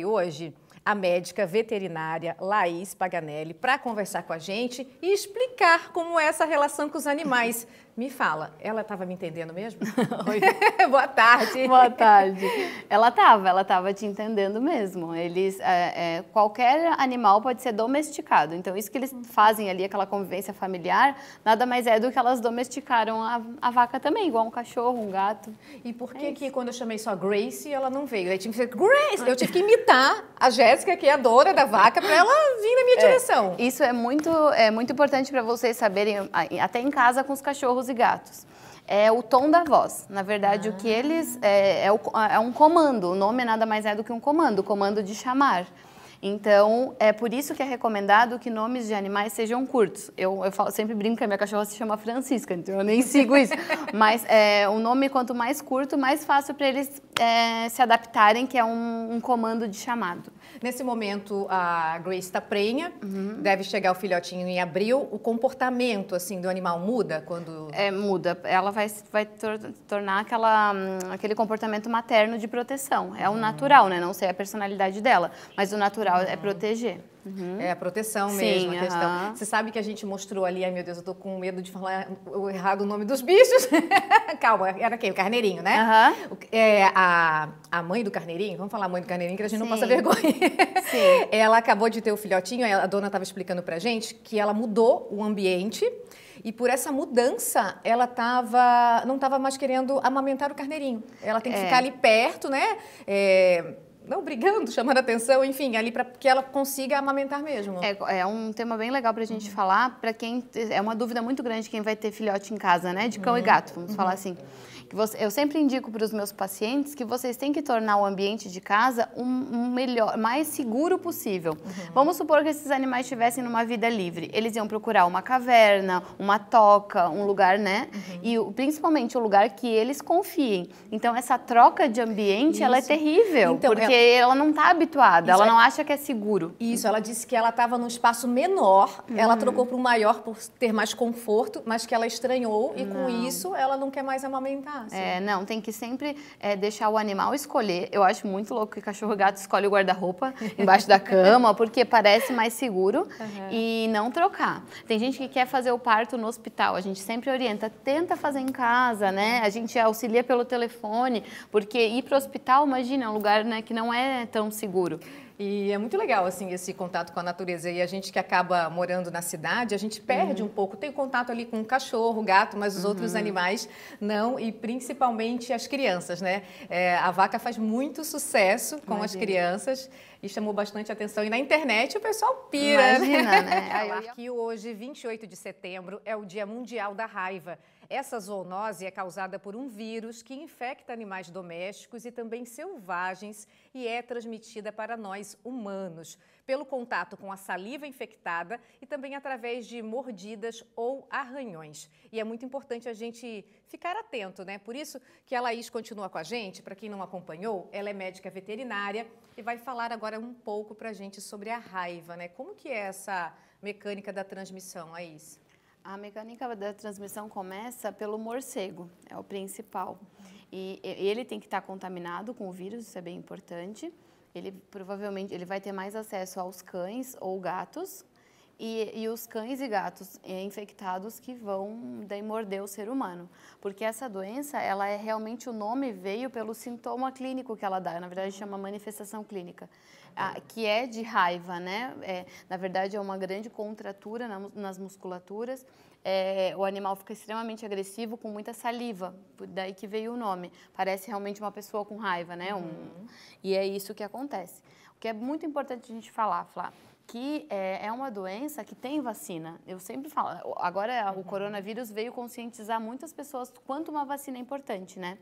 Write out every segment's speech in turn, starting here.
convidei hoje a médica veterinária Laís Paganelli para conversar com a gente e explicar como é essa relação com os animais. Me fala, ela estava me entendendo mesmo? Oi. Boa tarde. Boa tarde. Ela estava, ela estava te entendendo mesmo. Eles, é, é, qualquer animal pode ser domesticado. Então, isso que eles fazem ali, aquela convivência familiar, nada mais é do que elas domesticaram a, a vaca também, igual um cachorro, um gato. E por que é que quando eu chamei só Grace, ela não veio? Aí tinha que ser Grace! Eu tive que imitar a Jéssica, que é a dona da vaca, para ela vir na minha é, direção. Isso é muito, é muito importante para vocês saberem, até em casa com os cachorros cachorros e gatos. É o tom da voz. Na verdade, ah. o que ah. eles. É, é, o, é um comando. O nome nada mais é do que um comando comando de chamar. Então, é por isso que é recomendado que nomes de animais sejam curtos. Eu, eu falo, sempre brinco que a minha cachorra se chama Francisca, então eu nem sigo isso. Mas é, o nome, quanto mais curto, mais fácil para eles é, se adaptarem, que é um, um, comando de chamado. Nesse momento, a Grace está prenha, uhum. deve chegar o filhotinho em abril. O comportamento assim do animal muda quando... É, muda. Ela vai, vai tor tornar aquela, hum, aquele comportamento materno de proteção. É o ah. natural, né? Não sei a personalidade dela, mas o natural uhum. é ah. proteger. Uhum. É a proteção Sim, mesmo, a questão. Você sabe que a gente mostrou ali, ai meu Deus, eu tô com medo de falar errado o nome dos bichos. Calma, era quem? O carneirinho, né? Uhum. É, a, a mãe do carneirinho, vamos falar a mãe do carneirinho que a gente Sim. não passa vergonha. Sim. Ela acabou de ter o filhotinho, a dona estava explicando pra gente que ela mudou o ambiente. E por essa mudança, ela tava, não estava mais querendo amamentar o carneirinho. Ela tem que é. ficar ali perto, né? É, não brigando, chamando atenção, enfim, ali para que ela consiga amamentar mesmo. É, é um tema bem legal para a gente uhum. falar, para quem é uma dúvida muito grande quem vai ter filhote em casa, né, de cão uhum. e gato, vamos uhum. falar assim eu sempre indico para os meus pacientes que vocês têm que tornar o ambiente de casa um, um melhor, mais seguro possível. Uhum. Vamos supor que esses animais estivessem numa vida livre. Eles iam procurar uma caverna, uma toca, um lugar, né? Uhum. E principalmente o um lugar que eles confiem. Então essa troca de ambiente, Isso. ela é terrível, então, é porque ela não está habituada, Isso ela é... não acha que é seguro. Isso, ela disse que ela estava num espaço menor, uhum. ela trocou para um maior por ter mais conforto, mas que ela estranhou e não. com isso ela não quer mais amamentar fácil. É, né? não, tem que sempre é, deixar o animal escolher. Eu acho muito louco que cachorro gato escolhe o guarda-roupa embaixo da cama, porque parece mais seguro uhum. e não trocar. Tem gente que quer fazer o parto no hospital, a gente sempre orienta, tenta fazer em casa, né? A gente auxilia pelo telefone, porque ir para o hospital, imagina, é um lugar né, que não é tão seguro. E é muito legal, assim, esse contato com a natureza. E a gente que acaba morando na cidade, a gente perde uhum. um pouco. Tem contato ali com o cachorro, gato, mas os uhum. outros animais não. E principalmente as crianças, né? É, a vaca faz muito sucesso com Imagina. as crianças e chamou bastante atenção. E na internet o pessoal pira. Imagina, né? né? Falar que hoje, 28 de setembro, é o Dia Mundial da Raiva. Essa zoonose é causada por um vírus que infecta animais domésticos e também selvagens e é transmitida para nós humanos pelo contato com a saliva infectada e também através de mordidas ou arranhões. E é muito importante a gente ficar atento, né? Por isso que a Laís continua com a gente. Para quem não acompanhou, ela é médica veterinária e vai falar agora um pouco para a gente sobre a raiva, né? Como que é essa mecânica da transmissão, Laís? A mecânica da transmissão começa pelo morcego, é o principal. E ele tem que estar contaminado com o vírus, isso é bem importante. Ele provavelmente ele vai ter mais acesso aos cães ou gatos, e, e, os cães e gatos eh, infectados que vão daí morder o ser humano. Porque essa doença, ela é realmente, o nome veio pelo sintoma clínico que ela dá, na verdade chama manifestação clínica, a, ah, que é de raiva, né? É, na verdade é uma grande contratura na, nas musculaturas, é, o animal fica extremamente agressivo com muita saliva, daí que veio o nome. Parece realmente uma pessoa com raiva, né? Um, uhum. E é isso que acontece. O que é muito importante a gente falar, Flávia que é, é, uma doença que tem vacina. Eu sempre falo, agora o uhum. coronavírus veio conscientizar muitas pessoas quanto uma vacina é importante, né?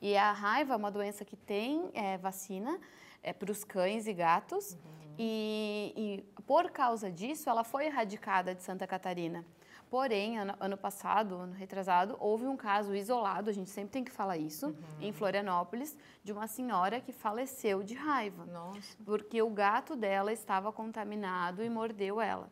E a raiva é uma doença que tem é, vacina é, para os cães e gatos, uhum. e, e por causa disso ela foi erradicada de Santa Catarina. Porém, ano, ano passado, ano retrasado, houve um caso isolado, a gente sempre tem que falar isso, uhum. em Florianópolis, de uma senhora que faleceu de raiva. Nossa. Porque o gato dela estava contaminado e mordeu ela.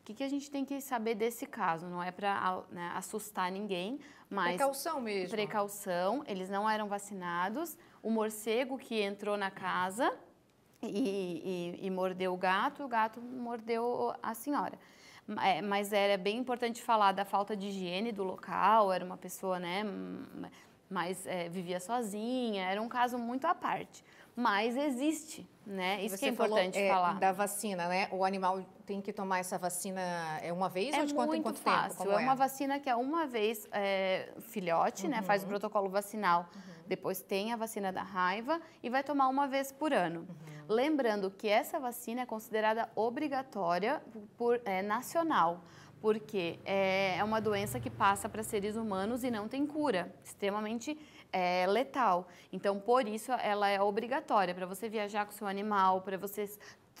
O que, que a gente tem que saber desse caso? Não é para né, assustar ninguém, mas. Precaução mesmo. Precaução, eles não eram vacinados. O morcego que entrou na casa e, e, e mordeu o gato, o gato mordeu a senhora. É, mas era bem importante falar da falta de higiene do local, era uma pessoa, né, mas é, vivia sozinha, era um caso muito à parte. Mas existe, né? Isso Você que é importante falou, é, falar. Da vacina, né? O animal tem que tomar essa vacina é uma vez é ou de quanto em quanto fácil. tempo? Como é muito fácil. É uma vacina que é uma vez é, filhote, uhum. né? Faz o uhum. protocolo vacinal. Uhum depois tem a vacina da raiva e vai tomar uma vez por ano. Uhum. Lembrando que essa vacina é considerada obrigatória por, é, nacional porque é, é uma doença que passa para seres humanos e não tem cura, extremamente é, letal. Então, por isso, ela é obrigatória para você viajar com seu animal, para você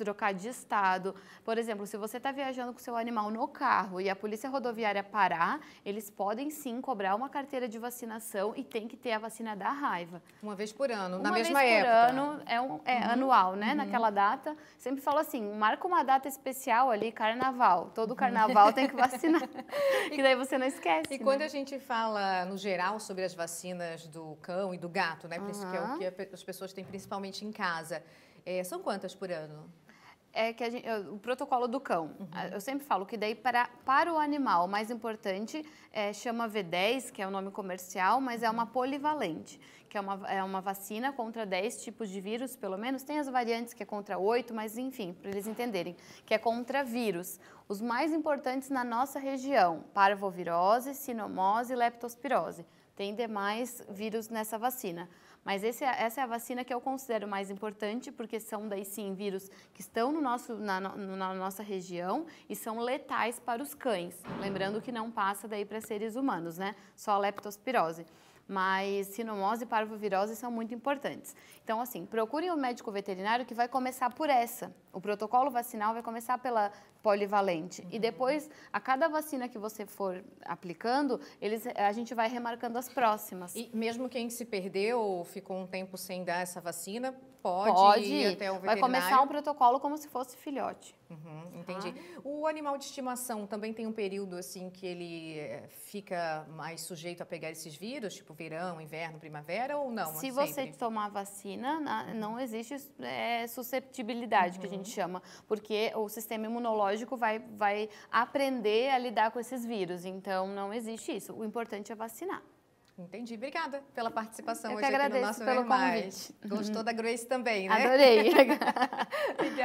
trocar de estado. Por exemplo, se você está viajando com seu animal no carro e a polícia rodoviária parar, eles podem sim cobrar uma carteira de vacinação e tem que ter a vacina da raiva. Uma vez por ano, na mesma época. Uma vez por ano, é, um, é uhum. anual, né? Uhum. Naquela data. Sempre falo assim, marca uma data especial ali, carnaval. Todo carnaval tem que vacinar. e daí você não esquece. E né? quando a gente fala, no geral, sobre as vacinas do cão e do gato, né? Uhum. Que é o que as pessoas têm principalmente em casa. É, são quantas por ano? é que gente, o protocolo do cão. Uhum. Eu sempre falo que daí para, para o animal, o mais importante é, chama V10, que é o nome comercial, mas é uma uhum. polivalente, que é uma, é uma vacina contra 10 tipos de vírus, pelo menos. Tem as variantes que é contra 8, mas enfim, para eles entenderem, que é contra vírus. Os mais importantes na nossa região, parvovirose, sinomose e leptospirose. Tem demais vírus nessa vacina. Mas esse, é, essa é a vacina que eu considero mais importante, porque são daí sim vírus que estão no nosso, na, na nossa região e são letais para os cães. Lembrando que não passa daí para seres humanos, né? Só a leptospirose mas sinomose e parvovirose são muito importantes. Então, assim, procurem um médico veterinário que vai começar por essa. O protocolo vacinal vai começar pela polivalente uhum. e depois a cada vacina que você for aplicando, eles a gente vai remarcando as próximas. E mesmo quem se perdeu ou ficou um tempo sem dar essa vacina, pode, pode ir até o veterinário? Vai começar um protocolo como se fosse filhote. Uhum, ah. entendi. Ah. O animal de estimação também tem um período assim que ele eh, fica mais sujeito a pegar esses vírus, tipo verão, inverno, primavera ou não? Se é sempre? você tomar vacina, uhum. não existe é, susceptibilidade, uhum. que a gente uhum. chama, porque o sistema imunológico vai, vai aprender a lidar com esses vírus. Então, não existe isso. O importante é vacinar. Entendi. Obrigada pela participação Eu hoje aqui no nosso pelo Gostou da Grace também, né? Adorei. Obrigada.